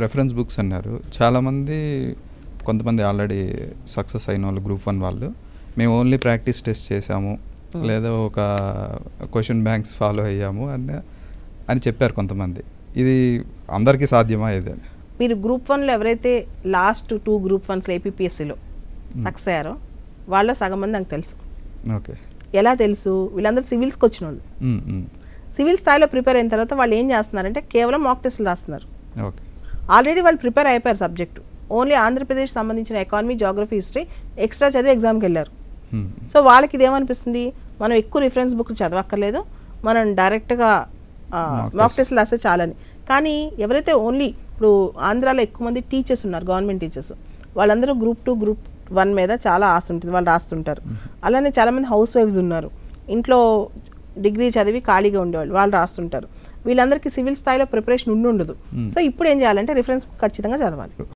Reference books అన్నారు చాలామంది కొంతమంది ఆల్రెడీ సక్సెస్ అయిన వాళ్ళు గ్రూప్ వన్ వాళ్ళు మేము ఓన్లీ ప్రాక్టీస్ టెస్ట్ చేసాము లేదా ఒక క్వశ్చన్ బ్యాంక్స్ ఫాలో అయ్యాము అని అని చెప్పారు కొంతమంది ఇది అందరికీ సాధ్యమా ఇది మీరు గ్రూప్ వన్లో ఎవరైతే లాస్ట్ టూ గ్రూప్ వన్స్ ఏపీఎస్సీలో సక్సెస్ అయ్యారో వాళ్ళ సగం మంది నాకు తెలుసు ఓకే ఎలా తెలుసు వీళ్ళందరూ సివిల్స్కి వచ్చిన వాళ్ళు సివిల్ hmm, hmm. స్థాయిలో ప్రిపేర్ అయిన తర్వాత వాళ్ళు ఏం చేస్తున్నారంటే కేవలం మాక్ టెస్ట్లు రాస్తున్నారు ఓకే ఆల్రెడీ వాళ్ళు ప్రిపేర్ అయిపోయారు సబ్జెక్టు ఓన్లీ ఆంధ్రప్రదేశ్ సంబంధించిన ఎకానమీ జాగ్రఫీ హిస్టరీ ఎక్స్ట్రా చదివి ఎగ్జామ్కి వెళ్ళారు సో hmm. వాళ్ళకి ఇదేమనిపిస్తుంది మనం ఎక్కువ రిఫరెన్స్ బుక్ చదవక్కర్లేదు మనం డైరెక్ట్గా మాక్ టెస్ట్లు రాస్తే చాలని కానీ ఎవరైతే ఓన్లీ ఇప్పుడు ఆంధ్రాలో ఎక్కువ మంది టీచర్స్ ఉన్నారు గవర్నమెంట్ టీచర్స్ వాళ్ళందరూ గ్రూప్ టూ గ్రూప్ వన్ మీద చాలా ఆశ ఉంటుంది వాళ్ళు రాస్తుంటారు hmm. అలానే చాలామంది హౌస్ వైఫ్స్ ఉన్నారు ఇంట్లో డిగ్రీ చదివి ఖాళీగా ఉండేవాళ్ళు వాళ్ళు రాస్తుంటారు వీళ్ళందరికీ సివిల్ స్థాయిలో ప్రిపరేషన్ ఉండి ఉండదు సో ఇప్పుడు ఏం చేయాలంటే రిఫరెన్స్ ఖచ్చితంగా చదవాలి